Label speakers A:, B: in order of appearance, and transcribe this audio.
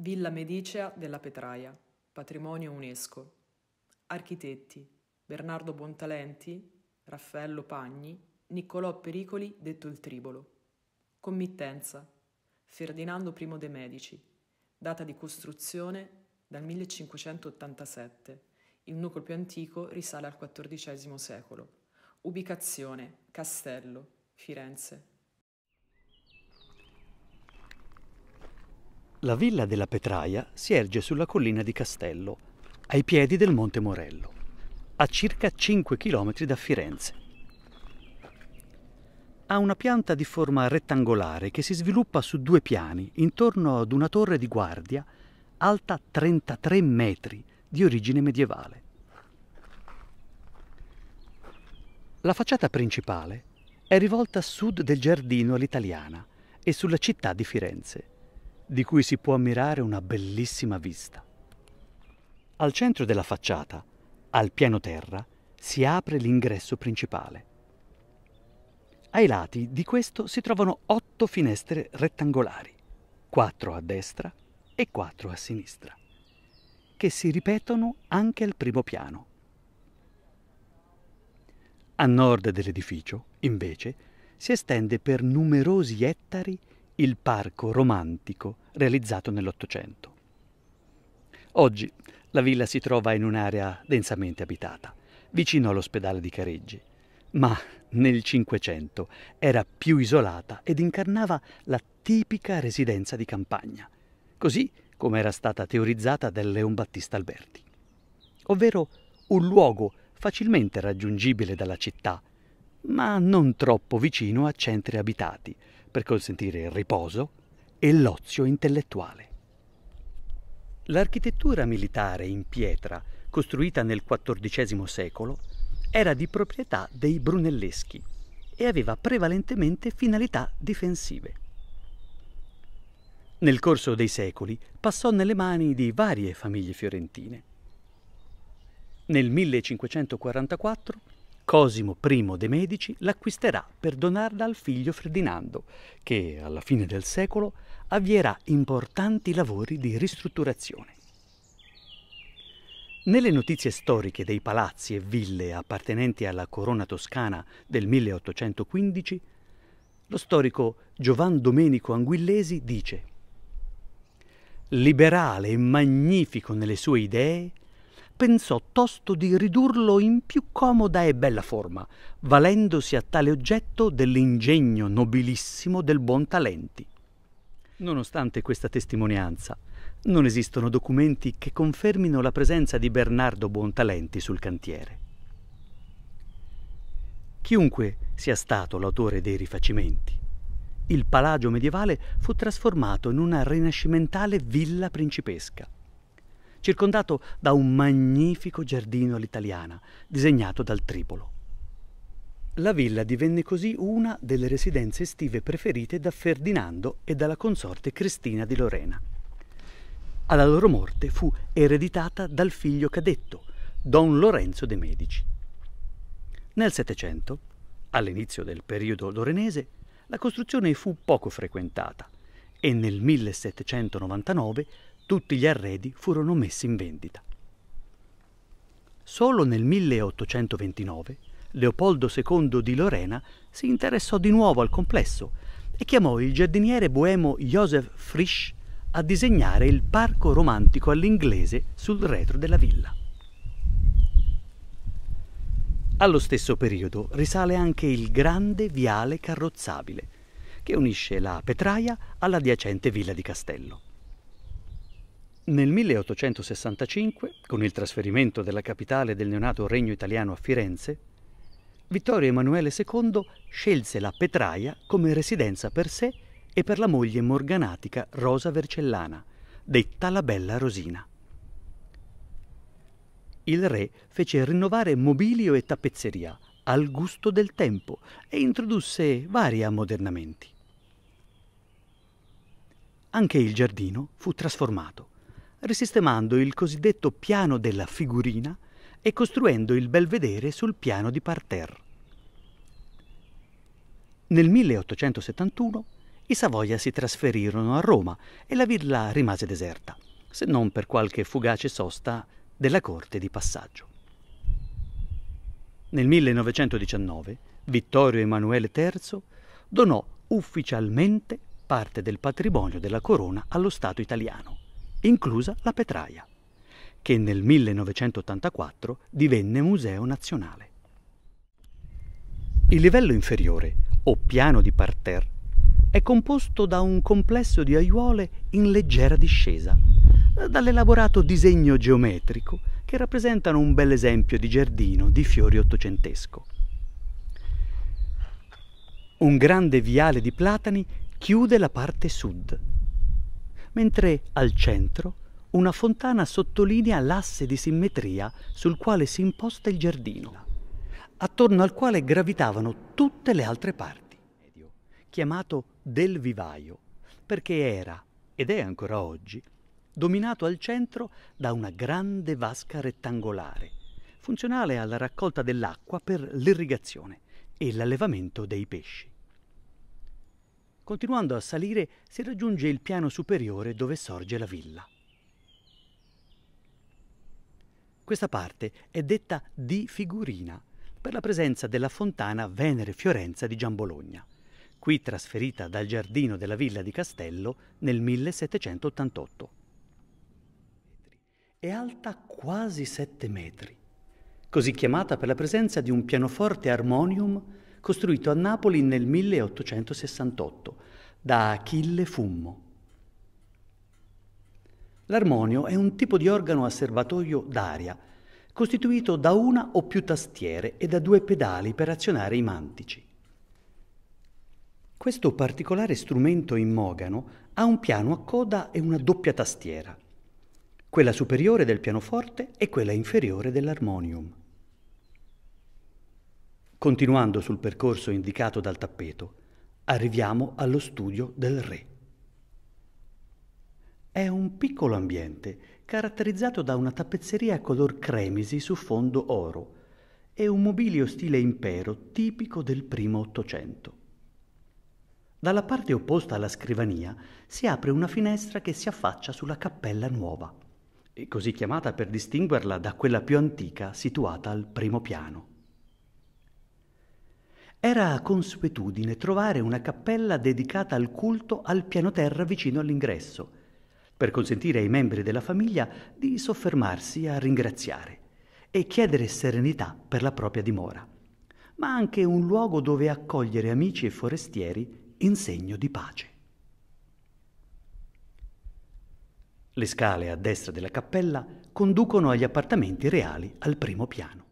A: Villa Medicea della Petraia, patrimonio UNESCO. Architetti Bernardo Buontalenti, Raffaello Pagni, Niccolò Pericoli, detto il Tribolo. Committenza Ferdinando I de' Medici, data di costruzione dal 1587. Il nucleo più antico risale al XIV secolo. Ubicazione Castello, Firenze. La villa della Petraia si erge sulla collina di Castello, ai piedi del Monte Morello, a circa 5 km da Firenze. Ha una pianta di forma rettangolare che si sviluppa su due piani intorno ad una torre di guardia alta 33 metri di origine medievale. La facciata principale è rivolta a sud del giardino all'italiana e sulla città di Firenze di cui si può ammirare una bellissima vista. Al centro della facciata, al piano terra, si apre l'ingresso principale. Ai lati di questo si trovano otto finestre rettangolari, quattro a destra e quattro a sinistra, che si ripetono anche al primo piano. A nord dell'edificio, invece, si estende per numerosi ettari il parco romantico realizzato nell'Ottocento. Oggi la villa si trova in un'area densamente abitata, vicino all'ospedale di Careggi, ma nel Cinquecento era più isolata ed incarnava la tipica residenza di campagna, così come era stata teorizzata da Leon Battista Alberti, ovvero un luogo facilmente raggiungibile dalla città, ma non troppo vicino a centri abitati, per consentire il riposo e l'ozio intellettuale. L'architettura militare in pietra, costruita nel XIV secolo, era di proprietà dei Brunelleschi e aveva prevalentemente finalità difensive. Nel corso dei secoli passò nelle mani di varie famiglie fiorentine. Nel 1544 Cosimo I de' Medici l'acquisterà per donarla al figlio Ferdinando, che alla fine del secolo avvierà importanti lavori di ristrutturazione. Nelle notizie storiche dei palazzi e ville appartenenti alla corona toscana del 1815, lo storico Giovan Domenico Anguillesi dice Liberale e magnifico nelle sue idee, pensò tosto di ridurlo in più comoda e bella forma, valendosi a tale oggetto dell'ingegno nobilissimo del buon talenti. Nonostante questa testimonianza, non esistono documenti che confermino la presenza di Bernardo Buontalenti sul cantiere. Chiunque sia stato l'autore dei rifacimenti, il palagio medievale fu trasformato in una rinascimentale villa principesca circondato da un magnifico giardino all'italiana, disegnato dal Tripolo. La villa divenne così una delle residenze estive preferite da Ferdinando e dalla consorte Cristina di Lorena. Alla loro morte fu ereditata dal figlio cadetto, Don Lorenzo de' Medici. Nel Settecento, all'inizio del periodo lorenese, la costruzione fu poco frequentata e nel 1799 tutti gli arredi furono messi in vendita. Solo nel 1829 Leopoldo II di Lorena si interessò di nuovo al complesso e chiamò il giardiniere boemo Josef Frisch a disegnare il parco romantico all'inglese sul retro della villa. Allo stesso periodo risale anche il grande viale carrozzabile che unisce la Petraia all'adiacente villa di Castello. Nel 1865, con il trasferimento della capitale del neonato regno italiano a Firenze, Vittorio Emanuele II scelse la Petraia come residenza per sé e per la moglie morganatica Rosa Vercellana, detta la Bella Rosina. Il re fece rinnovare mobilio e tappezzeria al gusto del tempo e introdusse vari ammodernamenti. Anche il giardino fu trasformato risistemando il cosiddetto piano della figurina e costruendo il belvedere sul piano di parterre. Nel 1871 i Savoia si trasferirono a Roma e la villa rimase deserta, se non per qualche fugace sosta della corte di passaggio. Nel 1919 Vittorio Emanuele III donò ufficialmente parte del patrimonio della corona allo Stato italiano inclusa la Petraia, che nel 1984 divenne museo nazionale. Il livello inferiore, o piano di parterre, è composto da un complesso di aiuole in leggera discesa, dall'elaborato disegno geometrico che rappresentano un bel esempio di giardino di fiori ottocentesco. Un grande viale di platani chiude la parte sud mentre al centro una fontana sottolinea l'asse di simmetria sul quale si imposta il giardino, attorno al quale gravitavano tutte le altre parti, chiamato del vivaio, perché era, ed è ancora oggi, dominato al centro da una grande vasca rettangolare, funzionale alla raccolta dell'acqua per l'irrigazione e l'allevamento dei pesci. Continuando a salire si raggiunge il piano superiore dove sorge la villa. Questa parte è detta di figurina per la presenza della fontana Venere Fiorenza di Giambologna, qui trasferita dal giardino della villa di Castello nel 1788. È alta quasi 7 metri, così chiamata per la presenza di un pianoforte armonium costruito a Napoli nel 1868 da Achille Fummo. L'armonio è un tipo di organo a serbatoio d'aria, costituito da una o più tastiere e da due pedali per azionare i mantici. Questo particolare strumento in mogano ha un piano a coda e una doppia tastiera, quella superiore del pianoforte e quella inferiore dell'armonium. Continuando sul percorso indicato dal tappeto, arriviamo allo studio del re. È un piccolo ambiente caratterizzato da una tappezzeria a color cremisi su fondo oro e un mobilio stile impero tipico del primo Ottocento. Dalla parte opposta alla scrivania si apre una finestra che si affaccia sulla cappella nuova, così chiamata per distinguerla da quella più antica situata al primo piano. Era consuetudine trovare una cappella dedicata al culto al piano terra vicino all'ingresso, per consentire ai membri della famiglia di soffermarsi a ringraziare e chiedere serenità per la propria dimora, ma anche un luogo dove accogliere amici e forestieri in segno di pace. Le scale a destra della cappella conducono agli appartamenti reali al primo piano.